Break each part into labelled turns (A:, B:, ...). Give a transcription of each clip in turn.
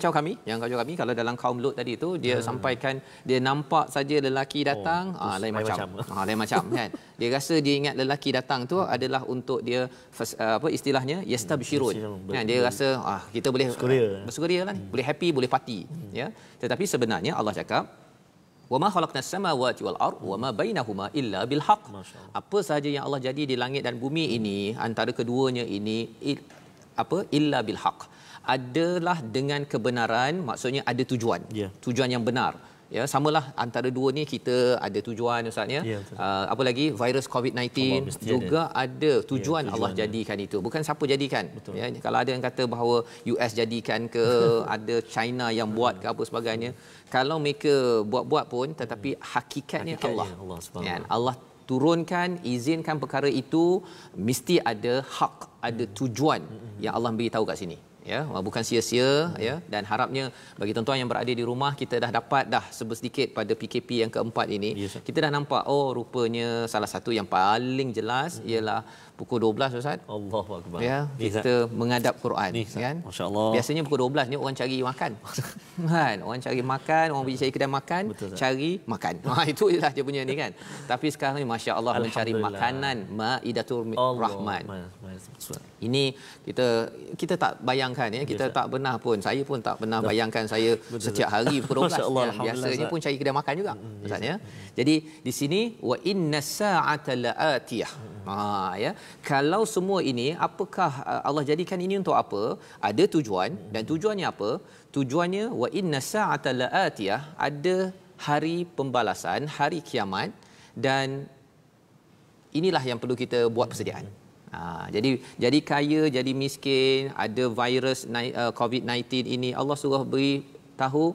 A: kacau kami yang kacau kami kalau dalam kaum lut tadi tu dia hmm. sampaikan dia nampak saja lelaki oh, datang oh, ah lain macam, macam. ah lain macam kan dia rasa dia ingat lelaki datang tu hmm. adalah untuk dia ah, apa istilahnya hmm, yastabshirun hmm. kan dia rasa ah kita boleh ah, bersukaria lah ni hmm. boleh happy boleh parti. hmm. ya tetapi sebenarnya Allah cakap وَمَا خَلَقْنَا السَّمَاوَاتِ وَالْأَرْضِ وَمَا illa bil بِالْحَقِّ Apa sahaja yang Allah jadi di langit dan bumi ini, antara keduanya ini, apa? illa bil بِالْحَقِّ adalah dengan kebenaran maksudnya ada tujuan ya. tujuan yang benar ya samalah antara dua ni kita ada tujuan ustaz ya, uh, apa lagi virus covid-19 juga ada, ada tujuan, ya, tujuan Allah jadikan ya. itu bukan siapa jadikan ya kalau ada yang kata bahawa US jadikan ke ada China yang buat ke apa sebagainya kalau mereka buat-buat pun tetapi hakikatnya, hakikatnya Allah Allah ya, subhanahu Allah turunkan izinkan perkara itu mesti ada hak ada tujuan yang Allah beritahu kat sini ya bukan sia-sia hmm. ya dan harapnya bagi tuan-tuan yang berada di rumah kita dah dapat dah sebesedikit pada PKP yang keempat ini yes, kita dah nampak oh rupanya salah satu yang paling jelas hmm. ialah pukul 12 Ustaz. Allahuakbar. Ya, kita ni, menghadap Quran ni, kan. Masya-Allah. Biasanya pukul 12 ni orang cari makan. Kan, orang cari makan, orang pergi cari kedai makan, Betul, cari makan. Ha itu ialah dia punya ni kan. Tapi sekarang ni masya-Allah mencari makanan Maidatul Rahman. Ini kita kita tak bayangkan ya, kita Betul, tak pernah pun. Saya pun tak pernah bayangkan saya Betul, setiap tak. hari pukul 12. Masya Allah, ya. Biasanya pun cari kedai makan juga. Mm, mm, Ustaz ya. Jadi di sini wa innas sa'ata la'atiyah. Mm, Ha ya. Kalau semua ini apakah uh, Allah jadikan ini untuk apa? Ada tujuan dan tujuannya apa? Tujuannya wa inna sa'ata la'atiyah, ada hari pembalasan, hari kiamat dan inilah yang perlu kita buat persediaan. Ha, jadi jadi kaya jadi miskin ada virus uh, COVID-19 ini Allah suruh beri tahu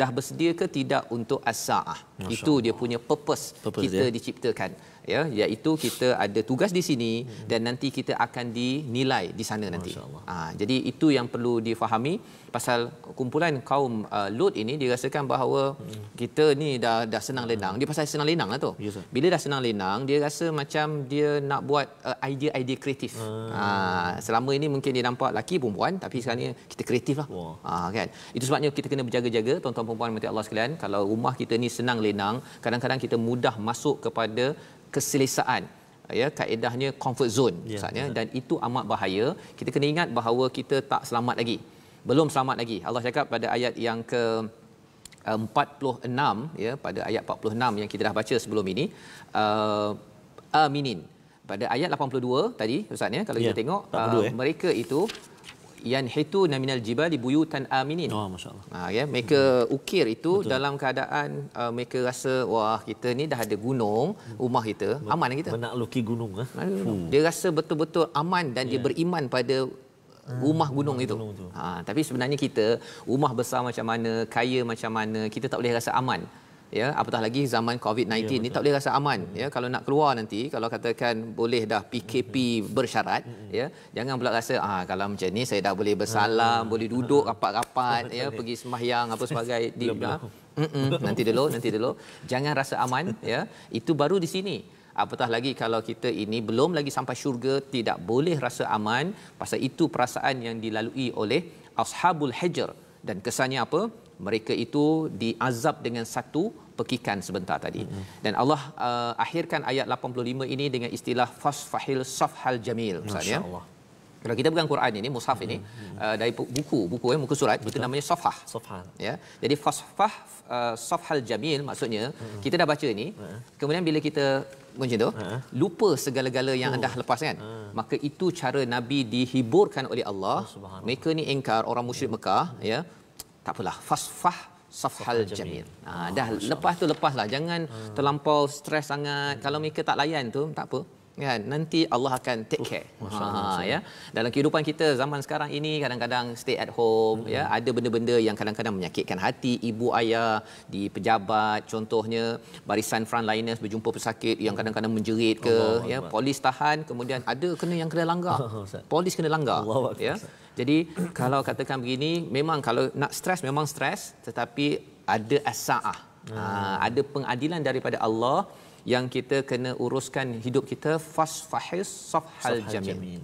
A: dah bersedia ke tidak untuk as-saah itu dia punya purpose, purpose kita dia. diciptakan ya iaitu kita ada tugas di sini hmm. dan nanti kita akan dinilai di sana nanti. Ha, jadi itu yang perlu difahami pasal kumpulan kaum uh, Lut ini dirasakan bahawa hmm. kita ni dah dah senang hmm. lenang. Dia pasal senang lenang lah tu. Yes, ya, Bila dah senang lenang, dia rasa macam dia nak buat uh, idea-idea kreatif. Hmm. Ha, selama ini mungkin dia nampak laki perempuan tapi sekarang ni kita kreatif lah. Ha, kan? Itu sebabnya kita kena berjaga-jaga tuan-tuan perempuan mati Allah sekalian. Kalau rumah kita ni senang lenang, kadang-kadang kita mudah masuk kepada keselesaan ya kaedahnya comfort zone ya, maksudnya ya. dan itu amat bahaya kita kena ingat bahawa kita tak selamat lagi belum selamat lagi Allah cakap pada ayat yang ke 46 eh, ya pada ayat 46 yang kita dah baca sebelum ini uh, aminin pada ayat 82 tadi ustaz ya kalau ya, kita tengok uh, ya. mereka itu yanhitu na minal jibali buyutan aminin. Oh masya-Allah. Ah, ya, mereka hmm. ukir itu Betul. dalam keadaan uh, mereka rasa wah kita ni dah ada gunung, hmm. rumah kita aman kita. Nak luki gunung ah. Ha? Dia rasa betul-betul aman dan yeah. dia ya. beriman pada hmm, rumah gunung hmm, itu. Gunung ha tapi sebenarnya kita rumah besar macam mana, kaya macam mana, kita tak boleh rasa aman ya apatah lagi zaman covid-19 ya, ni tak boleh rasa aman ya kalau nak keluar nanti kalau katakan boleh dah PKP mm-hmm. bersyarat mm-hmm. ya jangan pula rasa ah kalau macam ni saya dah boleh bersalam ah, boleh duduk ah, rapat-rapat ya pergi sembahyang apa sebagai di ha? nanti dulu nanti dulu jangan rasa aman ya itu baru di sini apatah lagi kalau kita ini belum lagi sampai syurga tidak boleh rasa aman pasal itu perasaan yang dilalui oleh ashabul hijr dan kesannya apa mereka itu diazab dengan satu pekikan sebentar tadi hmm dan Allah uh, akhirkan ayat 85 ini dengan istilah fasfahil safhal jamil ya. Masya kalau kita pegang Quran ini mushaf ini hmm uh, dari buku buku ya muka surat Betul. itu namanya safah safah ya jadi fasfah uh, safhal jamil maksudnya hmm kita dah baca ini hmm kemudian bila kita macam tu hmm lupa segala-gala yang oh. dah lepas kan hmm maka itu cara nabi dihiburkan oleh Allah oh, mereka ni engkar orang musyrik yeah. Mekah hmm ya tak apalah fasfah safhal jamil. Ah dah lepas tu lepaslah jangan hmm. terlampau stres sangat. Hmm. Kalau mereka tak layan tu tak apa kan nanti Allah akan take care. Uh, ha ya. Dalam kehidupan kita zaman sekarang ini kadang-kadang stay at home ya. hmm. ya ada benda-benda yang kadang-kadang menyakitkan hati ibu ayah di pejabat contohnya barisan frontliners berjumpa pesakit yang kadang-kadang menjerit ke Allah, ya Allah. polis tahan kemudian ada kena yang kena langgar. Oh, polis kena langgar. Allah, ya. Jadi kalau katakan begini memang kalau nak stres memang stres tetapi ada asaah. Ah. Ha ada pengadilan daripada Allah yang kita kena uruskan hidup kita fas fahis safhal jamin.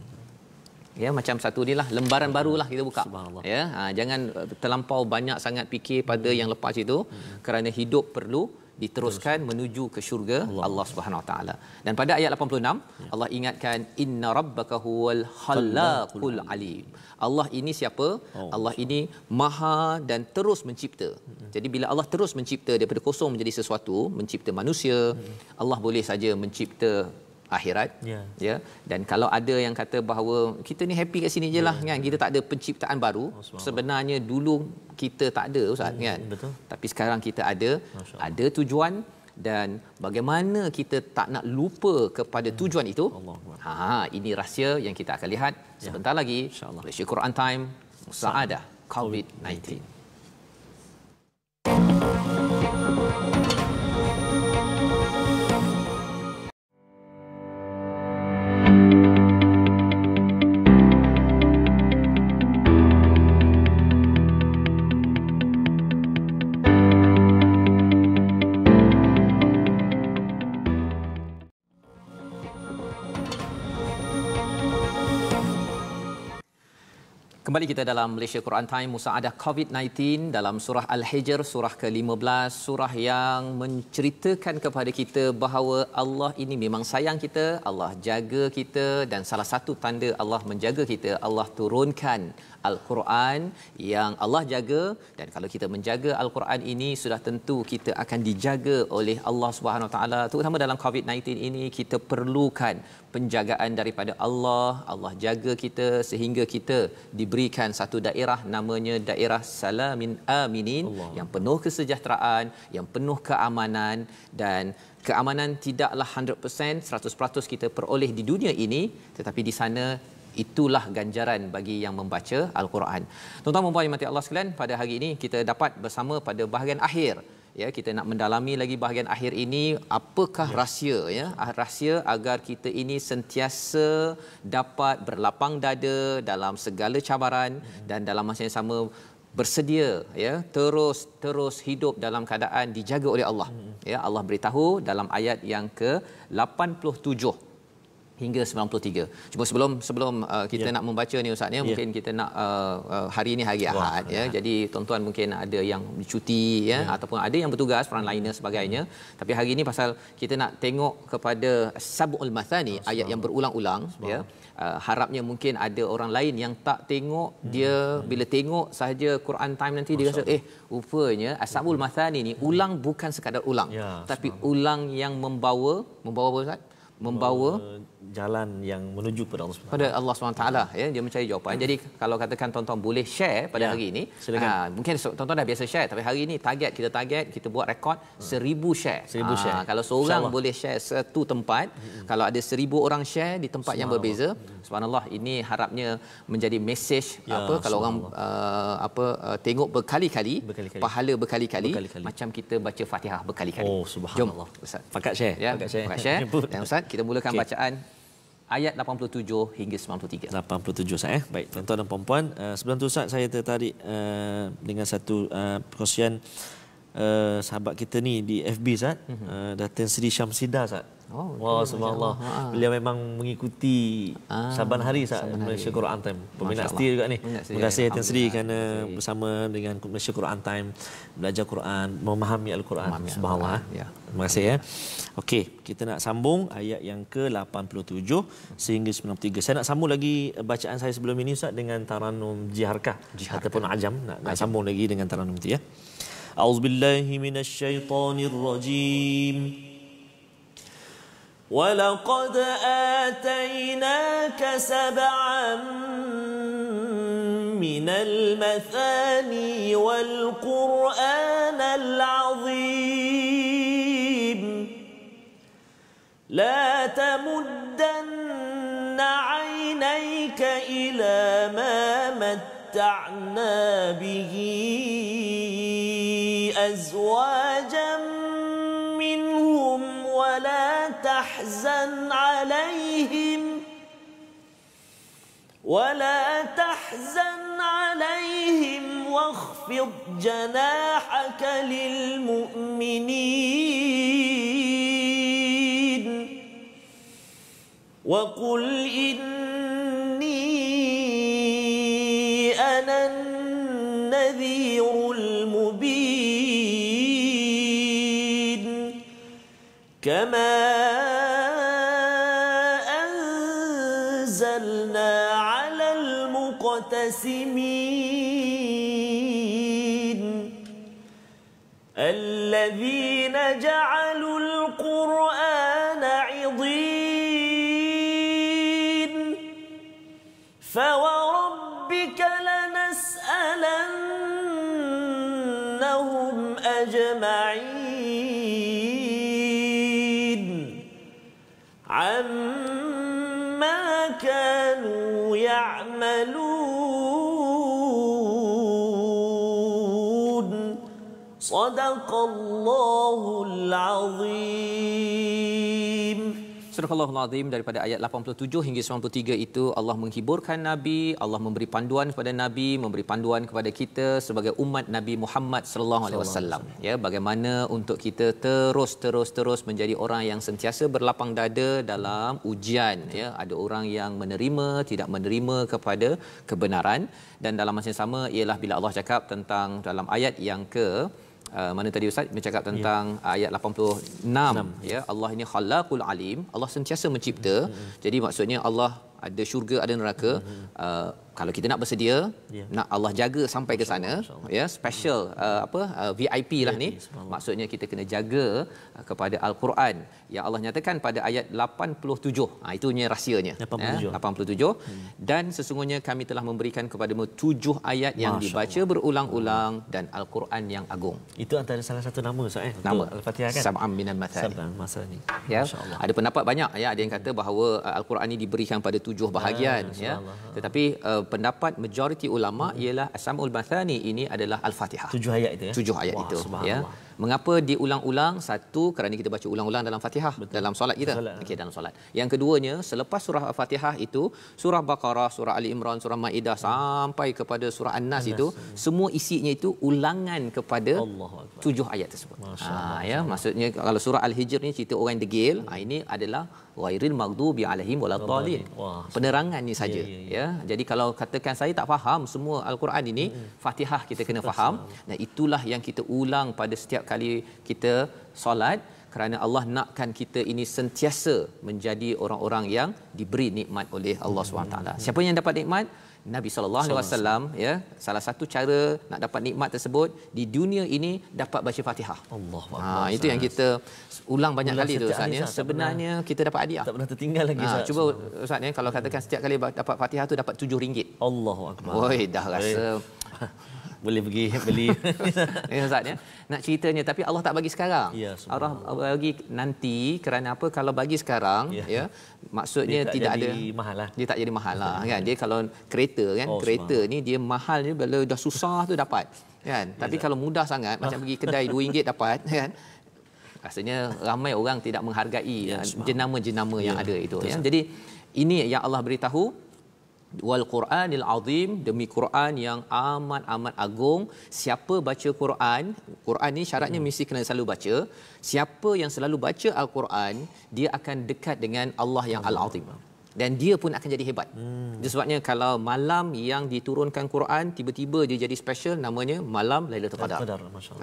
A: Ya macam satu ni lah lembaran barulah kita buka. Ya ha, jangan terlampau banyak sangat fikir pada hmm. yang lepas itu hmm. kerana hidup perlu diteruskan Terus. menuju ke syurga Allah, Allah Subhanahu taala. Dan pada ayat 86 ya. Allah ingatkan inna rabbaka huwal khalaqul alim. Allah ini siapa? Oh, Allah ini maha dan terus mencipta. mm Jadi bila Allah terus mencipta daripada kosong menjadi sesuatu, mencipta manusia, mm Allah boleh saja mencipta akhirat yeah. ya dan kalau ada yang kata bahawa kita ni happy kat sini jelah yeah. kan kita tak ada penciptaan baru sebenarnya dulu kita tak ada ustaz yeah. kan betul tapi sekarang kita ada ada tujuan dan bagaimana kita tak nak lupa kepada yeah. tujuan itu ha, ha ini rahsia yang kita akan lihat yeah. sebentar lagi insyaallah Quran time musaadah covid 19, COVID-19. Kembali kita dalam Malaysia Quran Time musa ada COVID-19 dalam surah Al-Hijr surah ke-15 surah yang menceritakan kepada kita bahawa Allah ini memang sayang kita, Allah jaga kita dan salah satu tanda Allah menjaga kita Allah turunkan Al-Quran yang Allah jaga dan kalau kita menjaga Al-Quran ini sudah tentu kita akan dijaga oleh Allah Subhanahu Wa Taala terutama dalam COVID-19 ini kita perlukan penjagaan daripada Allah. Allah jaga kita sehingga kita diberikan satu daerah namanya daerah Salamin Aminin Allah. yang penuh kesejahteraan, yang penuh keamanan dan keamanan tidaklah 100%, 100% kita peroleh di dunia ini tetapi di sana itulah ganjaran bagi yang membaca al-Quran. Tuan-tuan dan puan-puan yang mati Allah sekalian, pada hari ini kita dapat bersama pada bahagian akhir ya kita nak mendalami lagi bahagian akhir ini apakah ya. rahsia ya ah, rahsia agar kita ini sentiasa dapat berlapang dada dalam segala cabaran ya. dan dalam masa yang sama bersedia ya terus terus hidup dalam keadaan dijaga oleh Allah hmm. ya Allah beritahu dalam ayat yang ke 87 hingga 93. Cuma sebelum sebelum uh, kita yeah. nak membaca ni ustaz ni yeah. mungkin kita nak uh, uh, hari ini hari Ahad Wah. ya. Jadi tuan-tuan mungkin ada yang cuti ya yeah. ataupun ada yang bertugas peran lainnya sebagainya. Yeah. Tapi hari ini pasal kita nak tengok kepada Sabul Mathani oh, ayat yang berulang-ulang ya. Uh, harapnya mungkin ada orang lain yang tak tengok hmm. dia hmm. bila tengok sahaja Quran time nanti Masya dia rasa eh rupanya sabul Mathani ni ulang bukan sekadar ulang yeah, tapi sebab. ulang yang membawa membawa apa ustaz? Membawa jalan yang menuju kepada Allah SWT. Pada Allah SWT ya dia mencari jawapan. Hmm. Jadi kalau katakan tuan-tuan boleh share pada ya, hari ini. Aa, ah, mungkin tuan-tuan dah biasa share tapi hari ini target kita target kita buat rekod hmm. seribu share. Seribu Aa, ah, share. Kalau seorang boleh share satu tempat, hmm. kalau ada seribu orang share di tempat yang berbeza, hmm. subhanallah ini harapnya menjadi message ya, apa kalau orang uh, apa uh, tengok berkali-kali, berkali pahala berkali-kali, berkali macam kita baca Fatihah berkali-kali. Oh subhanallah. Jom. Ustaz. Pakat share. Ya, pakat share. Pakat share. Dan Ustaz kita mulakan okay. bacaan ayat 87 hingga 93.
B: 87 saya eh. Baik, tuan-tuan dan puan-puan, uh, sebelum tu Ustaz saya tertarik uh, dengan satu uh, perkongsian uh, sahabat kita ni di FB Ustaz, uh, Datin Seri Syamsida Ustaz. Oh, Wah, subhanallah. Ha. Beliau memang mengikuti ha. Saban hari saat Malaysia Quran Time. Peminat setia juga ni. Terima kasih Tan Sri kerana bersama dengan Malaysia Quran Time belajar Quran, memahami Al-Quran. Memahami subhanallah. al eh. Ya. Terima kasih ya. Okey, kita nak sambung ayat yang ke-87 sehingga 93. Saya nak sambung lagi bacaan saya sebelum ini Ustaz dengan Taranum Jiharkah Jiharka. ataupun Ajam. Nak, nak sambung lagi dengan Taranum tu ya. A'udzubillahi minasyaitonirrajim. rajim. ولقد آتيناك سبعا من المثاني والقرآن العظيم لا تمدن عينيك إلى ما متعنا به أزواجا ولا تحزن عليهم واخفض جناحك للمؤمنين وقل إني أنا النذير المبين كما جعل
A: صدق الله العظيم Surah Al-Azim daripada ayat 87 hingga 93 itu Allah menghiburkan Nabi, Allah memberi panduan kepada Nabi, memberi panduan kepada kita sebagai umat Nabi Muhammad sallallahu alaihi wasallam. Ya, bagaimana untuk kita terus terus terus menjadi orang yang sentiasa berlapang dada dalam ujian, ya. Ada orang yang menerima, tidak menerima kepada kebenaran dan dalam masa yang sama ialah bila Allah cakap tentang dalam ayat yang ke uh, mana tadi ustaz bercakap ya. tentang ya. ayat 86 6. ya Allah ini khalaqul alim Allah sentiasa mencipta hmm. jadi maksudnya Allah ada syurga ada neraka hmm kalau kita nak bersedia yeah. nak Allah jaga sampai ke sana ya yeah, special uh, apa uh, VIP lah ni maksudnya kita kena jaga uh, kepada al-Quran yang Allah nyatakan pada ayat 87 uh, itunya rahsianya 87, yeah, 87. Hmm. dan sesungguhnya kami telah memberikan kepada mu tujuh ayat yang Masya dibaca Allah. berulang-ulang dan al-Quran yang agung
B: itu antara salah satu nama so, eh, nama al-Fatihah kan sab'am minal masal ni
A: ya ada pendapat banyak ya ada yang kata bahawa uh, al-Quran ini diberikan pada tujuh bahagian ya, Masya ya tetapi uh, pendapat majoriti ulama hmm. ialah Asmaul Mathani ini adalah Al-Fatihah. Tujuh ayat itu ya. Tujuh ayat Wah, itu ya. Mengapa diulang-ulang? Satu kerana kita baca ulang-ulang dalam Fatihah Betul. dalam solat kita. Okey ha. dalam solat. Yang keduanya selepas surah Al-Fatihah itu surah Baqarah, surah Ali Imran, surah Maidah hmm. sampai kepada surah An-Nas An itu hmm. semua isinya itu ulangan kepada tujuh ayat tersebut. ah ha ya maksudnya kalau surah Al-Hijr ni cerita orang degil, hmm. ha, ini adalah ghairil maghdubi alaihim waladhdallin. Penerangan ni ya, saja yeah, yeah, yeah. ya. Jadi kalau katakan saya tak faham semua al-Quran ini, mm-hmm. Fatihah kita kena faham. nah itulah yang kita ulang pada setiap kali kita solat kerana Allah nakkan kita ini sentiasa menjadi orang-orang yang diberi nikmat oleh Allah hmm. SWT. Siapa yang dapat nikmat? Nabi sallallahu alaihi wasallam ya salah satu cara nak dapat nikmat tersebut di dunia ini dapat baca Fatihah. Allah Ha Allah, itu yang kita ulang banyak ulang kali tu ustaz ya. Sebenarnya pernah, kita dapat hadiah. Tak pernah tertinggal lagi ha, ustaz. cuba ustaz ya kalau katakan setiap kali dapat Fatihah tu dapat rm ringgit. Allahu akbar. Woi dah rasa boleh pergi beli ya, ustaz saatnya nak ceritanya tapi Allah tak bagi sekarang ya, Allah bagi nanti kerana apa kalau bagi sekarang ya, ya maksudnya dia tidak ada mahal lah. dia tak jadi mahal lah kan ya. dia kalau kereta kan oh, kereta sumar. ni dia mahal ni bila dah susah tu dapat kan ya, tapi ya, kalau mudah sangat macam pergi kedai rm ringgit dapat kan rasanya ramai orang tidak menghargai ya, eh, jenama-jenama ya, yang ada itu ya. jadi ini yang Allah beritahu wal Quranil Azim demi Quran yang amat amat agung siapa baca Quran Quran ni syaratnya hmm. mesti kena selalu baca siapa yang selalu baca Al-Quran dia akan dekat dengan Allah yang Al Azim dan dia pun akan jadi hebat. Hmm. Sebabnya kalau malam yang diturunkan Quran tiba-tiba dia jadi special namanya malam Lailatul Qadar. Qadar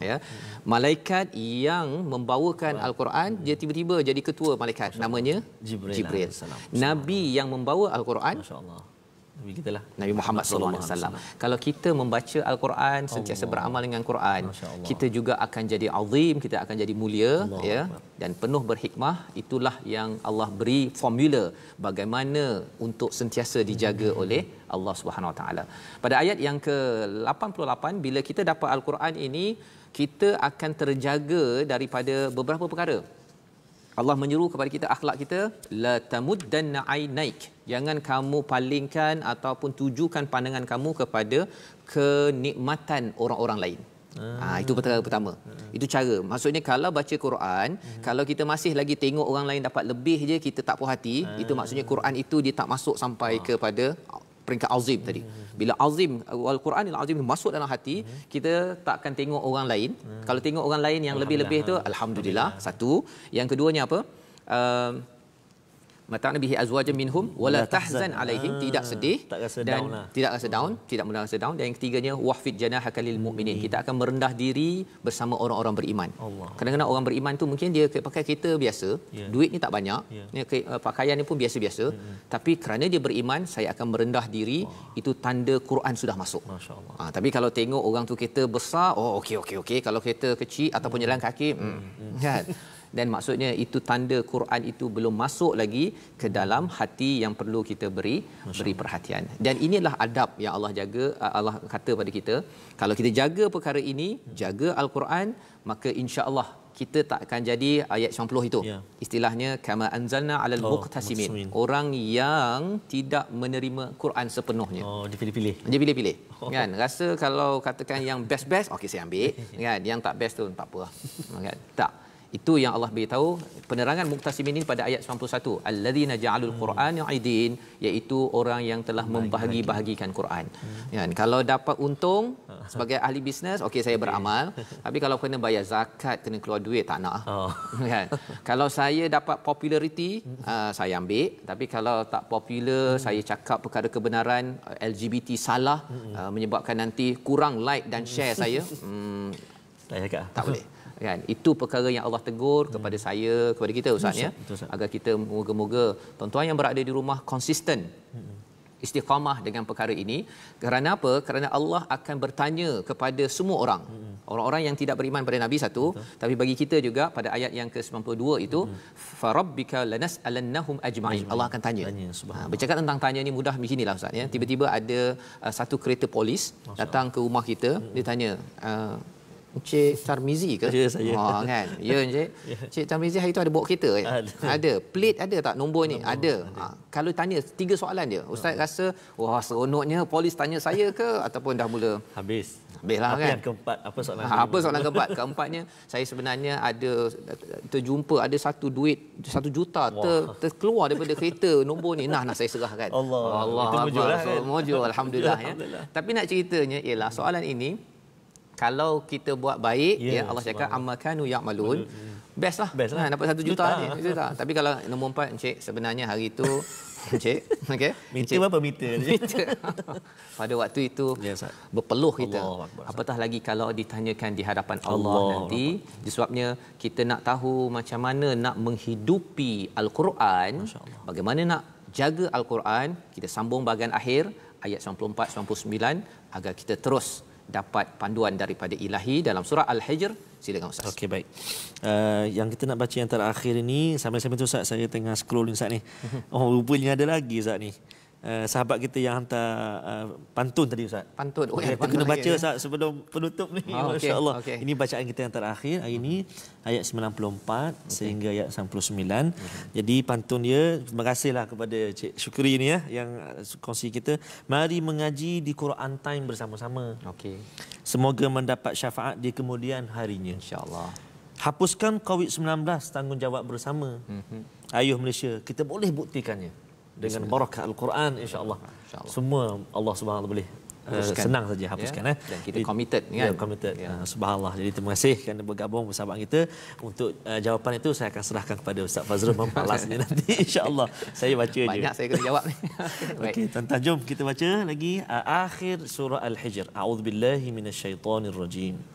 A: ya. Hmm. Malaikat yang membawakan Al-Quran, Al-Quran hmm. dia tiba-tiba jadi ketua malaikat namanya Jibril. Jibril. Jibril. Nabi yang membawa Al-Quran Masya Allah. Nabi kita lah Nabi Muhammad SAW. Kalau kita membaca al-Quran sentiasa Allah. beramal dengan Quran, kita juga akan jadi azim, kita akan jadi mulia Allah. ya dan penuh berhikmah. Itulah yang Allah beri formula bagaimana untuk sentiasa dijaga hmm. oleh Allah Subhanahu wa taala. Pada ayat yang ke-88 bila kita dapat al-Quran ini, kita akan terjaga daripada beberapa perkara. Allah menyuruh kepada kita akhlak kita la tamuddanna ainaik Jangan kamu palingkan ataupun tujukan pandangan kamu kepada kenikmatan orang-orang lain. Ha, ah. itu perkara pertama. Hmm. Itu cara. Maksudnya kalau baca Quran, hmm. kalau kita masih lagi tengok orang lain dapat lebih je kita tak puas hati, ah. itu maksudnya Quran itu dia tak masuk sampai ah. kepada peringkat azim tadi. Hmm. Bila azim al-Quran al-azim masuk dalam hati, kita tak akan tengok orang lain. Kalau tengok orang lain yang lebih-lebih tu alhamdulillah satu. Yang keduanya apa? Uh, mata'na bihi azwajan minhum wala tahzan alaihim tidak ah, sedih tak rasa dan lah. tidak rasa down tidak mudah rasa down dan yang ketiganya wahfid janahaka lil mu'minin kita akan merendah diri bersama orang-orang beriman Allah. kadang-kadang orang beriman tu mungkin dia pakai kereta biasa yeah. duit ni tak banyak yeah. ya, eh, pakaian ni pun biasa-biasa yeah. Hmm, hmm. tapi kerana dia beriman saya akan merendah diri Allah. itu tanda Quran sudah masuk ha, tapi kalau tengok orang tu kereta besar oh okey okey okey kalau kereta kecil ataupun mm. jalan kaki mm. Mm. kan dan maksudnya itu tanda Quran itu belum masuk lagi ke dalam hati yang perlu kita beri Masya beri perhatian dan inilah adab yang Allah jaga uh, Allah kata pada kita kalau kita jaga perkara ini jaga al-Quran maka insya-Allah kita tak akan jadi ayat 90 itu yeah. istilahnya kama anzalna alal oh, muqtasimin orang yang tidak menerima Quran sepenuhnya oh dia pilih-pilih dia pilih-pilih oh. kan rasa kalau katakan yang best-best okey saya ambil kan yang tak best tu tak apa lah. kan tak itu yang Allah beritahu penerangan muktasim ini pada ayat 91 allazina ja'alul hmm. qur'ana aidin iaitu orang yang telah membahagi-bahagikan Quran. Hmm. Ya, kan kalau dapat untung ha. sebagai ahli bisnes okey saya beramal tapi kalau kena bayar zakat kena keluar duit tak nak. Oh. Ya, kan. Kalau saya dapat populariti uh, saya ambil tapi kalau tak popular hmm. saya cakap perkara kebenaran LGBT salah hmm. uh, menyebabkan nanti kurang like dan share hmm. saya. Hmm. Tak boleh kan itu perkara yang Allah tegur kepada hmm. saya kepada kita ustaz ya agar kita moga-moga tuan-tuan yang berada di rumah konsisten hmm. istiqamah dengan perkara ini kerana apa kerana Allah akan bertanya kepada semua orang hmm. orang-orang yang tidak beriman pada nabi satu Betul. tapi bagi kita juga pada ayat yang ke-92 itu farabbika lanas'alannahum ajma'in Allah akan tanya, tanya ha, bercakap tentang tanya ni mudah macam inilah ustaz ya tiba-tiba ada uh, satu kereta polis datang ke rumah kita dia tanya uh, Encik Tarmizi ke? Ya, saya. oh, kan? Ya, Encik. Ya. Encik Tarmizi hari itu ada bawa kereta? Ya? Ada. ada. Plate ada tak nombor, nombor ni? Ada. ada. Ha, kalau tanya, tiga soalan dia. Ustaz ha. rasa, wah seronoknya polis tanya saya ke? Ataupun dah mula? Habis. Habis lah kan? Yang keempat,
B: apa soalan ha, Apa soalan keempat?
A: Keempatnya, saya sebenarnya ada terjumpa ada satu duit, satu juta ter, terkeluar daripada kereta nombor ni. Nah, nah saya serahkan. Allah. Allah. Itu mujur lah kan? Mujur, Alhamdulillah. Ya. Alhamdulillah. Tapi nak ceritanya ialah soalan ini, kalau kita buat baik yeah, ya Allah cakap amakanu ya'malun malun Best lah. Ha, dapat 1 juta, juta. ni juta. tapi kalau nombor 4 encik sebenarnya hari itu encik okey meter berapa meter pada waktu itu yeah, berpeluh kita Allah, apatah lagi kalau ditanyakan di hadapan Allah, Allah nanti disebabnya kita nak tahu macam mana nak menghidupi al-Quran bagaimana nak jaga al-Quran kita sambung bahagian akhir ayat 94 99 agar kita terus dapat panduan daripada Ilahi dalam surah Al-Hijr. Silakan Ustaz. Okey baik. Uh, yang kita nak baca yang terakhir ini sampai-sampai tu
B: Ustaz saya tengah scrolling Ustaz ni. Mhm. Oh rupanya ada lagi Ustaz ni. Eh, sahabat kita yang hantar uh, pantun tadi ustaz.
A: Pantun. Oh, ya, kita kena baca ya? sah, sebelum penutup ni. Oh, allah Okay,
B: okay. Ini bacaan kita yang terakhir hari ini ayat 94 okay. sehingga ayat 99. Okay. Mhm. Jadi pantun dia terima kasihlah kepada Cik Syukri ni ya yang kongsi kita. Mari mengaji di Quran Time bersama-sama. Okey. Semoga mendapat syafaat di kemudian harinya. Insya-Allah. Hapuskan COVID-19 tanggungjawab bersama. Mm-hmm. Ayuh Malaysia, kita boleh buktikannya dengan barakah al-Quran insya-Allah. Insya Semua Allah Subhanahu boleh
A: Uh, senang saja hapuskan ya. eh. dan kita
B: committed kan ya, committed ya. Uh, subhanallah jadi terima kasih kerana bergabung bersama kita untuk uh, jawapan itu saya akan serahkan kepada Ustaz Fazrul mempalasnya nanti insyaallah saya baca banyak je banyak saya kena jawab ni okey tuan-tuan jom kita baca lagi uh, akhir surah al-hijr a'udzubillahi minasyaitonirrajim hmm.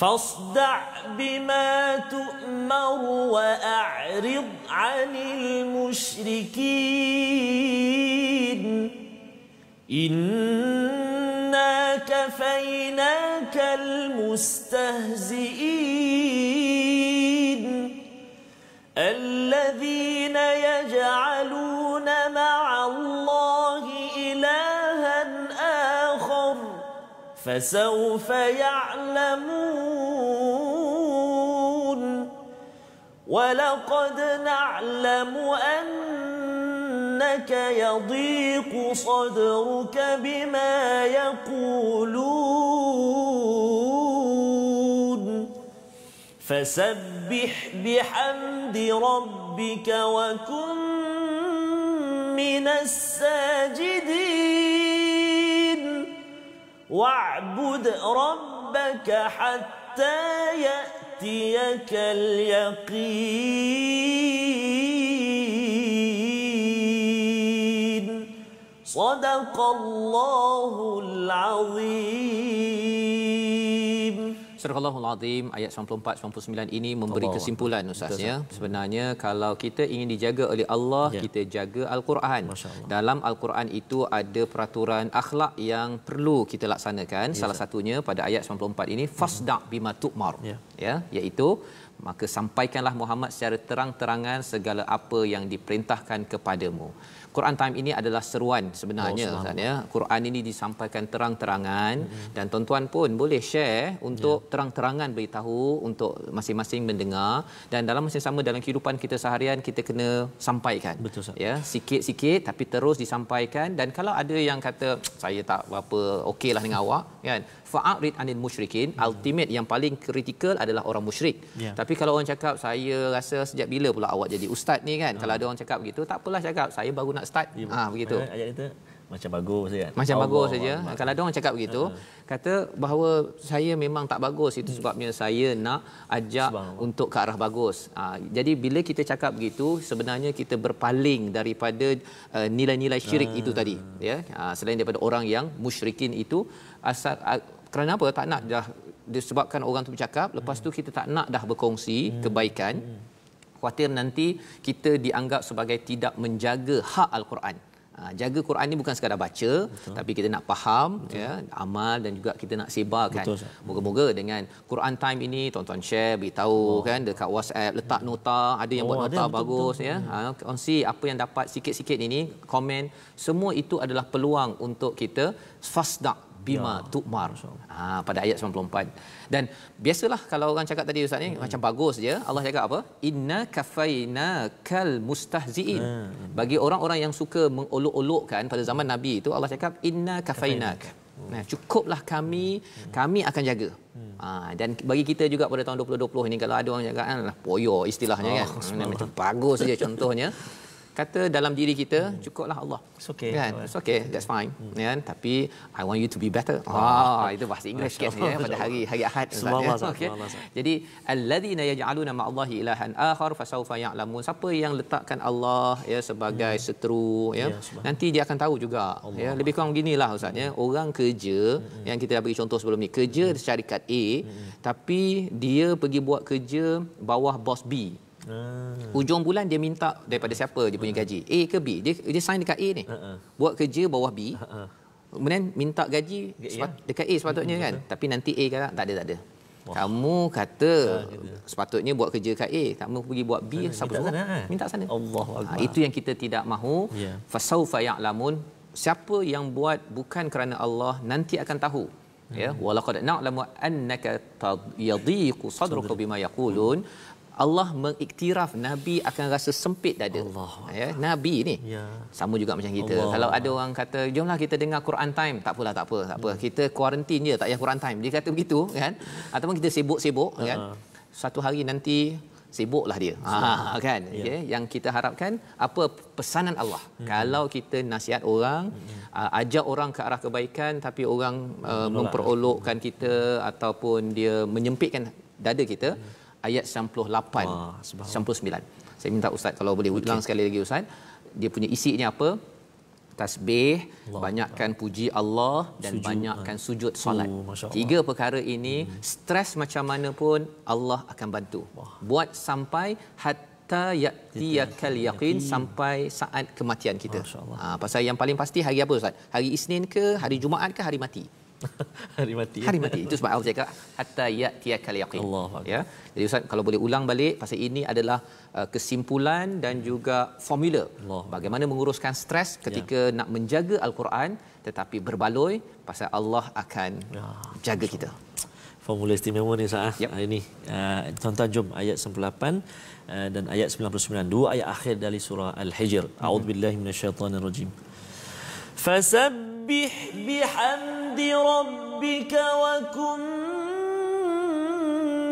B: فاصدع بما تؤمر وأعرض عن المشركين إنا كفيناك المستهزئين الذين يجعلون فسوف يعلمون ولقد نعلم أنك يضيق صدرك بما يقولون فسبح بحمد ربك وكن من الساجدين واعبد ربك حتى يأتيك اليقين صدق الله العظيم
A: Surah Al-Azim ayat 94 99 ini memberi Allah kesimpulan Allah. ustaz ya. Sebenarnya kalau kita ingin dijaga oleh Allah, ya. kita jaga Al-Quran. Dalam Al-Quran itu ada peraturan akhlak yang perlu kita laksanakan. Ya, Salah satunya pada ayat 94 ini fasda bima tu'mar. Ya. ya, iaitu maka sampaikanlah Muhammad secara terang-terangan segala apa yang diperintahkan kepadamu. Quran Time ini adalah seruan sebenarnya oh, Ustaz ya. Quran ini disampaikan terang-terangan hmm. dan tuan-tuan pun boleh share untuk yeah. terang-terangan beritahu untuk masing-masing mendengar dan dalam masa sama dalam kehidupan kita seharian kita kena sampaikan. Betul Ustaz. Ya, sikit-sikit tapi terus disampaikan dan kalau ada yang kata saya tak apa okeylah dengan awak kan fa'arid anil musyrikin yeah. Mm-hmm. ultimate yang paling kritikal adalah orang musyrik. Yeah. Tapi kalau orang cakap saya rasa sejak bila pula awak jadi ustaz ni kan. Yeah. Kalau ada orang cakap begitu tak apalah cakap saya baru nak start ah ha, begitu eh, ayat itu macam bagus saja ya. kan? macam bagus saja kalau ada orang cakap begitu ah, ah. kata bahawa saya memang tak bagus itu hmm. sebabnya saya nak ajak untuk ke arah bagus ha, jadi bila kita cakap begitu sebenarnya kita berpaling daripada uh, nilai-nilai syirik ha. itu tadi ya ha, selain daripada orang yang musyrikin itu asal uh, kerana apa tak nak dah disebabkan orang tu bercakap lepas hmm. tu kita tak nak dah berkongsi hmm. kebaikan hmm khawatir nanti kita dianggap sebagai tidak menjaga hak al-Quran. Ha, jaga Quran ini bukan sekadar baca, Betul. tapi kita nak faham, ya, amal dan juga kita nak sebarkan. Betul, Moga-moga dengan Quran Time ini, tuan-tuan share, beritahu oh. kan, dekat WhatsApp, letak hmm. nota, ada yang oh, buat nota ada, bagus. Betul-betul. ya. Kongsi hmm. ha, apa yang dapat sikit-sikit ini, komen. Semua itu adalah peluang untuk kita fasdak bima ya. tukmar. Ha pada ayat 94. Dan biasalah kalau orang cakap tadi ustaz ni hmm. macam bagus je. Allah cakap apa? Inna kafaina kal mustahziin. Hmm. Bagi orang-orang yang suka mengolok-olokkan pada zaman Nabi itu Allah cakap inna kafainak. Nah, cukuplah kami, hmm. hmm. kami akan jaga. Hmm. Ha, dan bagi kita juga pada tahun 2020 ini kalau ada orang cakap kan poyo istilahnya oh, kan. Sebenarnya macam bagus saja contohnya kata dalam diri kita hmm. cukuplah Allah. It's okay. Kan? It's okay. That's fine. Hmm. Yeah. Kan? tapi I want you to be better. Ah, oh. oh, itu bahasa Inggeris kan ya pada hari hari Ahad. Subhanallah. Ya. Subhanallah. Okay. Jadi alladhina yaj'aluna ma'allahi ilahan akhar fasawfa ya'lamun. Siapa yang letakkan Allah ya sebagai hmm. seteru ya. Yeah, ya, Nanti dia akan tahu juga. Ya. Allah. Ya, lebih kurang beginilah ustaz ya. Hmm. Orang kerja hmm. yang kita dah bagi contoh sebelum ni, kerja hmm. syarikat A hmm. tapi dia pergi buat kerja bawah bos B. Hmm. Ujung bulan dia minta daripada siapa dia punya gaji? A ke B? Dia dia sign dekat A ni. Hmm. Buat kerja bawah B. Hmm. Kemudian minta gaji sepat, ya? dekat A sepatutnya hmm. kan. Hmm. Tapi nanti A kata tak ada tak ada. Wow. Kamu kata ha, sepatutnya buat kerja kat A, kamu pergi buat B ha, siapa Sana, ha? Minta sana. Allah ha, itu yang kita tidak mahu. Yeah. Fasaufa ya'lamun. Siapa yang buat bukan kerana Allah nanti akan tahu. Ya, hmm. walaqad na'lamu annaka tadyiqu sadruka bima yaqulun. Allah mengiktiraf nabi akan rasa sempit dada. Allah. Ya, nabi ni. Ya. Sama juga macam kita. Allah. Kalau ada orang kata, "Jomlah kita dengar Quran time." Tak apalah, tak apa, tak apa. Ya. Kita kuarantin je, tak payah Quran time. Dia kata begitu, kan? Ataupun kita sibuk-sibuk, uh-huh. kan? Satu hari nanti sibuklah dia. Ha, kan? Ya. Okay? Ya, yang kita harapkan apa pesanan Allah. Ya. Kalau kita nasihat orang, ya. ajak orang ke arah kebaikan tapi orang uh, memperolokkan kita ataupun dia menyempitkan dada kita, ya ayat 68 69 ah, saya minta ustaz kalau boleh ulang okay. sekali lagi ustaz dia punya isinya apa tasbih Allah. banyakkan puji Allah dan sujud. banyakkan ah. sujud solat oh, tiga perkara ini hmm. stres macam mana pun Allah akan bantu buat sampai hati ta yaqiyakal yaqin sampai saat kematian kita. Ha, pasal yang paling pasti hari apa ustaz? Hari Isnin ke, hari Jumaat ke, hari mati? hari mati. Hari mati. Itu sebab Allah cakap hatta ya'tiyakal yaqin. Allah. Ya. Jadi ustaz kalau boleh ulang balik pasal ini adalah uh, kesimpulan dan juga formula Allah. bagaimana menguruskan stres ketika ya. nak menjaga al-Quran tetapi berbaloi pasal Allah akan ya. jaga kita. Formula istimewa ni sah. Yep. Hari ini uh, tuan-tuan jom ayat 98 uh,
B: dan ayat 99 dua ayat akhir dari surah Al-Hijr. Mm-hmm. A'udzubillahi minasyaitonirrajim. Fasab فسبح بحمد ربك وكن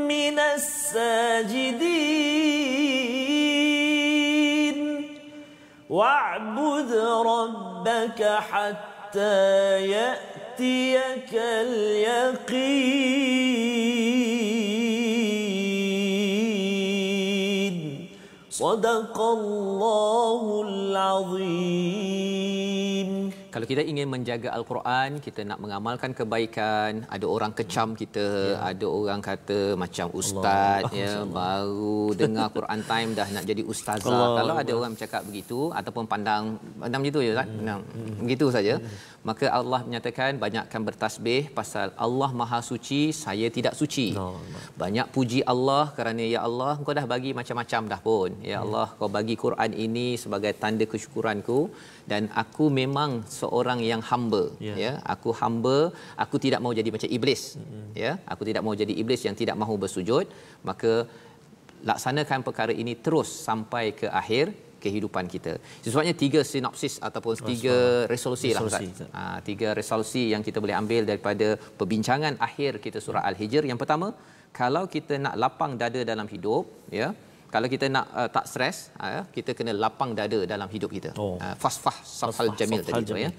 B: من الساجدين واعبد ربك حتى يأتيك اليقين
A: صدق الله العظيم kalau kita ingin menjaga al-Quran kita nak mengamalkan kebaikan ada orang kecam kita yeah. ada orang kata macam ustaz ya baru dengar Quran time dah nak jadi ustazah kalau ada orang cakap begitu ataupun pandang macam gitu je kan hmm. begitu saja hmm maka Allah menyatakan banyakkan bertasbih pasal Allah Maha Suci saya tidak suci no, no. banyak puji Allah kerana ya Allah engkau dah bagi macam-macam dah pun ya hmm. Allah yeah. kau bagi Quran ini sebagai tanda kesyukuranku dan aku memang seorang yang hamba ya. yeah. ya aku hamba aku tidak mau jadi macam iblis mm-hmm. ya aku tidak mau jadi iblis yang tidak mahu bersujud maka laksanakan perkara ini terus sampai ke akhir kehidupan kita. Sebabnya tiga sinopsis ataupun tiga resolusi, resolusi. lah. Ha, tiga resolusi yang kita boleh ambil daripada perbincangan akhir kita surah Al-Hijr. Yang pertama, kalau kita nak lapang dada dalam hidup, ya. Kalau kita nak uh, tak stres, uh, ah, ya, kita kena lapang dada dalam hidup kita. Oh. Uh, ah, fasfah safal jamil tadi jamil. ya.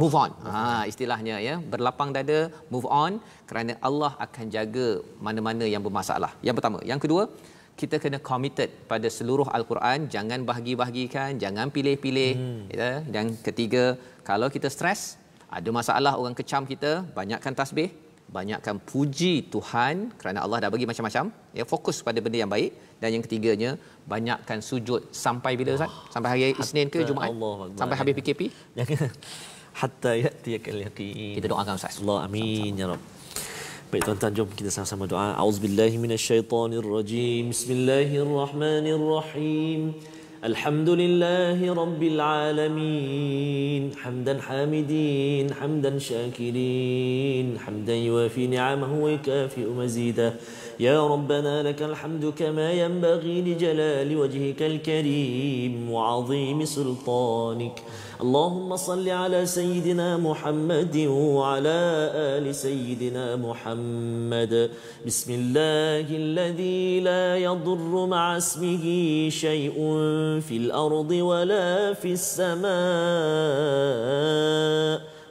A: Move on. Ha, istilahnya ya, berlapang dada, move on kerana Allah akan jaga mana-mana yang bermasalah. Yang pertama, yang kedua, kita kena committed pada seluruh al-Quran jangan bahagi-bahagikan jangan pilih-pilih hmm. Ya. dan ketiga kalau kita stres ada masalah orang kecam kita banyakkan tasbih banyakkan puji Tuhan kerana Allah dah bagi macam-macam ya fokus pada benda yang baik dan yang ketiganya banyakkan sujud sampai bila Ustaz ah, sampai hari Isnin ke Jumaat Allah sampai habis PKP hatta ya tiakal yaqin kita doakan Ustaz Allah amin ya rab
B: Baik tuan-tuan jom kita sama-sama doa. Auzubillahi minasyaitonirrajim. Bismillahirrahmanirrahim. Bismillahirrahmanirrahim. الحمد لله رب العالمين حمدا حامدين حمدا شاكرين حمدا يوافي نعمه ويكافئ مزيده يا ربنا لك الحمد كما ينبغي لجلال وجهك الكريم وعظيم سلطانك اللهم صل على سيدنا محمد وعلى آل سيدنا محمد بسم الله الذي لا يضر مع اسمه شيء في الأرض ولا في السماء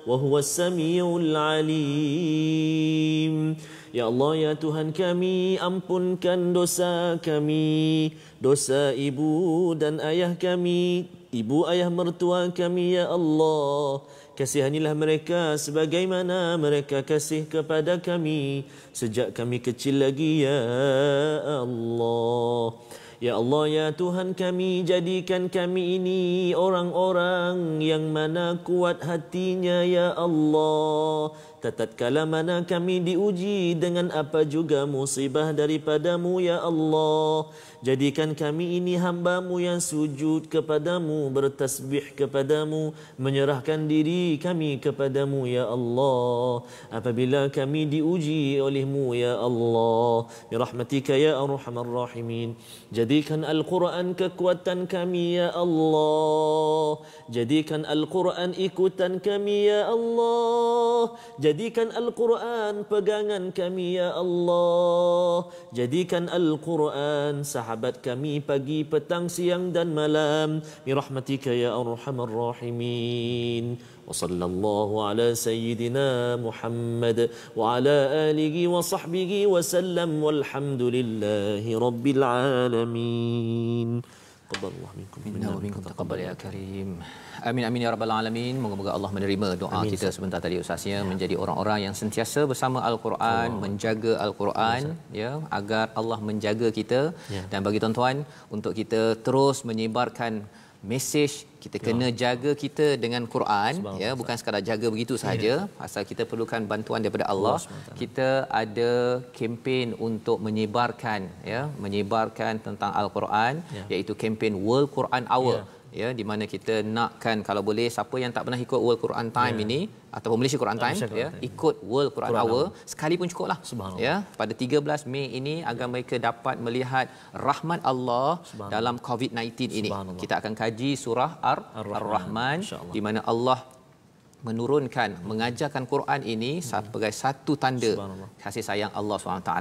B: وهو السميع العليم Ya Allah, Ya Tuhan kami, ampunkan dosa kami, dosa ibu dan ayah kami, ibu ayah mertua kami, Ya Allah. Kasihanilah mereka sebagaimana mereka kasih kepada kami sejak kami kecil lagi, Ya Allah. Ya Allah ya Tuhan kami jadikan kami ini orang-orang yang mana kuat hatinya ya Allah Tatkala mana kami diuji dengan apa juga musibah daripadamu ya Allah Jadikan kami ini hambamu yang sujud kepadamu Bertasbih kepadamu Menyerahkan diri kami kepadamu ya Allah Apabila kami diuji olehmu ya Allah Ya rahmatika ya arhamar rahimin Jadikan Al-Quran kekuatan kami ya Allah Jadikan Al-Quran ikutan kami ya Allah Jadikan Jadikan Al-Quran pegangan kami ya Allah Jadikan Al-Quran sahabat kami pagi, petang, siang dan malam Mirahmatika ya Arhamar Rahimin وصلى الله على سيدنا محمد وعلى اله وصحبه وسلم والحمد لله رب العالمين taqabbal Allah minkum minna wa minkum taqabbal ya karim
A: amin amin ya rabbal alamin moga-moga Allah menerima doa amin. kita sebentar tadi usahanya ya. menjadi orang-orang yang sentiasa bersama al-Quran oh. menjaga al-Quran ya, ya agar Allah menjaga kita ya. dan bagi tuan-tuan untuk kita terus menyebarkan message kita kena jaga kita dengan Quran Sebab ya bukan sekadar jaga begitu ya. sahaja ya. asal kita perlukan bantuan daripada Allah oh, kita ada kempen untuk menyebarkan ya menyebarkan tentang al-Quran ya. iaitu kempen World Quran Hour ya ya di mana kita nakkan kalau boleh siapa yang tak pernah ikut World Quran Time yeah. ini ataupun Malaysia Quran Time Malaysia ya Quran ikut World Quran, Quran Hour Allah. sekali pun cukuplah ya pada 13 Mei ini agar mereka dapat melihat rahmat Allah dalam COVID-19 ini kita akan kaji surah Ar- rahman Ar-Rahman di mana Allah menurunkan mengajarkan Quran ini hmm. sebagai satu tanda kasih sayang Allah SWT.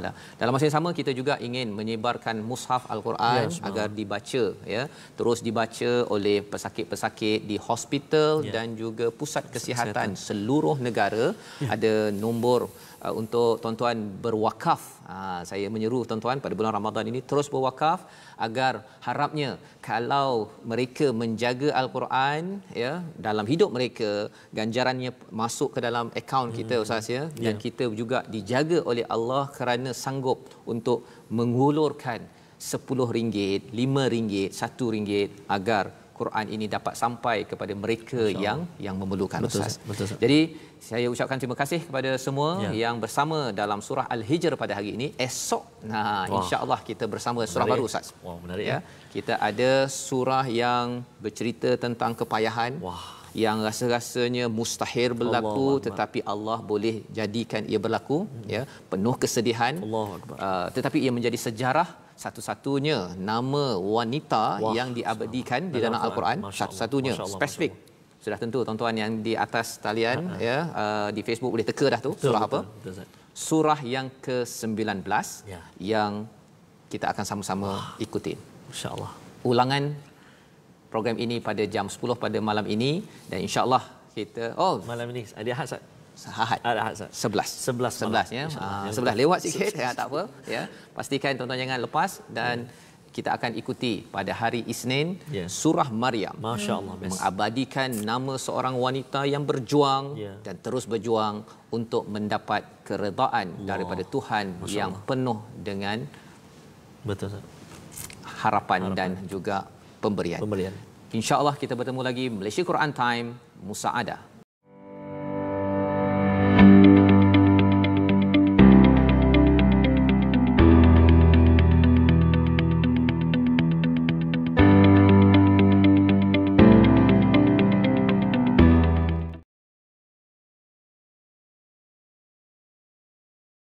A: Dalam masa yang sama kita juga ingin menyebarkan mushaf Al-Quran ya, agar dibaca ya, terus dibaca oleh pesakit-pesakit di hospital ya. dan juga pusat kesihatan, kesihatan. seluruh negara. Ya. Ada nombor Uh, untuk tuan-tuan berwakaf. Uh, saya menyeru tuan-tuan pada bulan Ramadan ini terus berwakaf agar harapnya kalau mereka menjaga al-Quran ya dalam hidup mereka ganjarannya masuk ke dalam akaun hmm. kita hmm. ustaz ya dan yeah. kita juga dijaga oleh Allah kerana sanggup untuk mengulurkan RM10, RM5, RM1 agar Quran ini dapat sampai kepada mereka InsyaAllah. yang yang memerlukan betul, Ustaz. Betul, Jadi saya ucapkan terima kasih kepada semua ya. yang bersama dalam surah Al-Hijr pada hari ini. Esok nah insya-Allah kita bersama surah baru Ustaz. Wah menarik ya. ya. Kita ada surah yang bercerita tentang kepayahan. Wah yang rasa-rasanya mustahil berlaku Allah tetapi Allah boleh jadikan ia berlaku hmm. ya penuh kesedihan uh, tetapi ia menjadi sejarah satu-satunya nama wanita Wah, yang diabadikan di dalam al-Quran satu-satunya spesifik sudah tentu tuan-tuan yang di atas talian ha, ha. ya uh, di Facebook boleh teka dah tu betul, surah apa betul, betul, surah yang ke-19 ya. yang kita akan sama-sama Wah, ikutin insyaallah ulangan program ini pada jam 10 pada malam ini dan insyaallah kita oh malam ini ada hasad Ahad. Ahad sebelas 11. 11 ya. Yeah. Yeah. lewat sikit ya, tak apa ya. Pastikan tuan-tuan jangan lepas dan ya. kita akan ikuti pada hari Isnin yeah. surah Maryam. Masya-Allah. Mengabadikan nama seorang wanita yang berjuang yeah. dan terus berjuang untuk mendapat keredaan wow. daripada Tuhan Masya yang Allah. penuh dengan betul harapan, harapan dan juga pemberian. Pemberian. Insya-Allah kita bertemu lagi Malaysia Quran Time Musaadah.